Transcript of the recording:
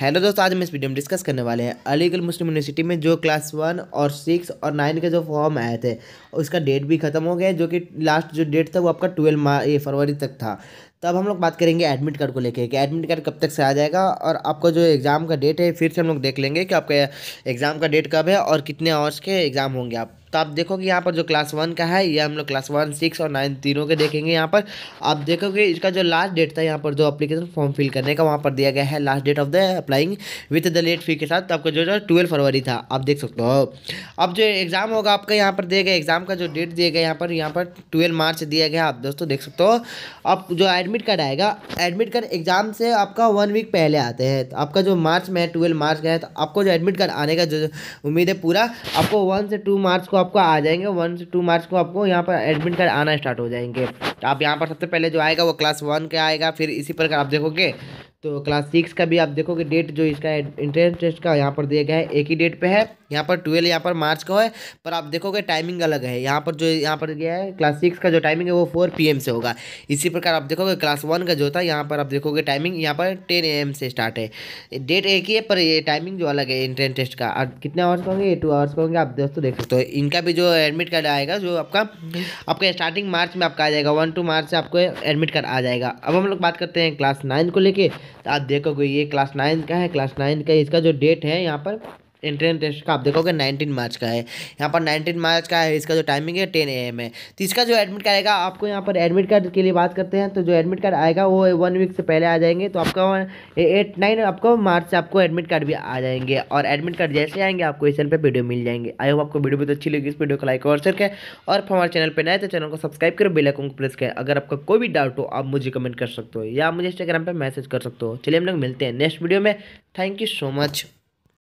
hello दोस्तों आज हम इस वीडियो में डिस्कस करने वाले हैं अलीगढ़ मुस्लिम यूनिवर्सिटी में जो क्लास वन और सिक्स और नाइन के जो फॉर्म आए थे उसका डेट भी खत्म हो गया जो कि लास्ट जो डेट था वो आपका ट्वेल्व ये फरवरी तक था तब हम लोग बात करेंगे एडमिट कार्ड को लेके कि एडमिट कार्ड कब तक से आ जाएगा और आपका जो एग्ज़ाम का डेट है फिर से हम लोग देख लेंगे कि आपका एग्ज़ाम का डेट कब है और कितने आवर्स के एग्ज़ाम होंगे आप तो आप देखोगे यहाँ पर जो क्लास वन का है ये हम लोग क्लास वन सिक्स और नाइन तीनों के देखेंगे यहाँ पर आप देखोगे इसका जो लास्ट डेट था यहाँ पर जो अपलीकेशन फॉर्म फिल करने का वहाँ पर दिया गया है last date of the applying with the late fee के साथ तो आपका जो जो ट्वेल्व फरवरी था आप देख सकते हो अब जो एग्ज़ाम होगा आपका यहाँ पर दिया गया एग्ज़ाम का जो डेट दिया गया यहाँ पर यहाँ पर ट्वेल्व मार्च दिया गया आप दोस्तों देख सकते हो आप जो एडमिट कार्ड आएगा एडमिट कार्ड एग्ज़ाम से आपका वन वीक पहले आते हैं तो आपका जो मार्च में है ट्वेल्व मार्च का है तो आपको जो एडमिट कार्ड आने का जो उम्मीद है पूरा आपको वन से टू मार्च को आपको आ जाएंगे वन से टू मार्च को आपको यहाँ पर एडमिट कार्ड आना स्टार्ट हो जाएंगे तो आप यहाँ पर सबसे पहले जो आएगा वो क्लास वन का आएगा फिर इसी प्रकार आप देखोगे तो क्लास सिक्स का भी आप देखोगे डेट जो इसका एंट्रेंस टेस्ट का यहाँ पर दिया गया है एक ही डेट पर है यहाँ पर ट्वेल्व यहाँ पर मार्च का है पर आप देखोगे टाइमिंग अलग है यहाँ पर जो यहाँ पर गया है क्लास सिक्स का जो टाइमिंग है वो फोर पी से होगा इसी प्रकार आप देखोगे क्लास वन का जो था यहाँ पर आप देखोगे टाइमिंग यहाँ पर टेन ए से स्टार्ट है डेट एक ही है पर ये टाइमिंग जो अलग है इंट्रेंस टेस्ट का और कितने आवर्स का होंगे ये टू आवर्स का होंगे आप दोस्तों देख सकते हो इनका भी जो एडमिट कार्ड आएगा जो आपका आपका स्टार्टिंग मार्च में आपका आ जाएगा वन टू मार्च से आपको एडमिट कार्ड आ जाएगा अब हम लोग बात करते हैं क्लास नाइन को लेके तो आप देखोगे ये क्लास नाइन का है क्लास नाइन का इसका जो डेट है यहाँ पर इंट्रेन टेस्ट का आप देखोगे नाइनटीन मार्च का है यहाँ पर नाइनटीन मार्च का है इसका जो टाइमिंग है टेन ए एम है तो इसका जो एडमिट कार्ड आएगा आपको यहाँ पर एडमिट कार्ड के लिए बात करते हैं तो जो एडमिट कार्ड आएगा वो वन वीक से पहले आ जाएंगे तो आपका एट नाइन आपको मार्च से आपको एडमिट कार्ड भी आ जाएंगे और एडमिट कार्ड जैसे आएंगे आपको इस चैनल पर वीडियो मिल जाएंगे आई होप आपको वीडियो बहुत अच्छी लगी इस वीडियो को लाइक और शेयर करें और हमारे चैनल पर नए तो चैनल को सब्सक्राइब करो बेलाइकन को प्रेस करें अगर आपका कोई भी डाउट हो आप मुझे कमेंट कर सकते हो या मुझे इंस्टाग्राम पर मैसेज कर सकते हो चलिए हम लोग मिलते हैं नेक्स्ट वीडियो में थैंक यू सो मच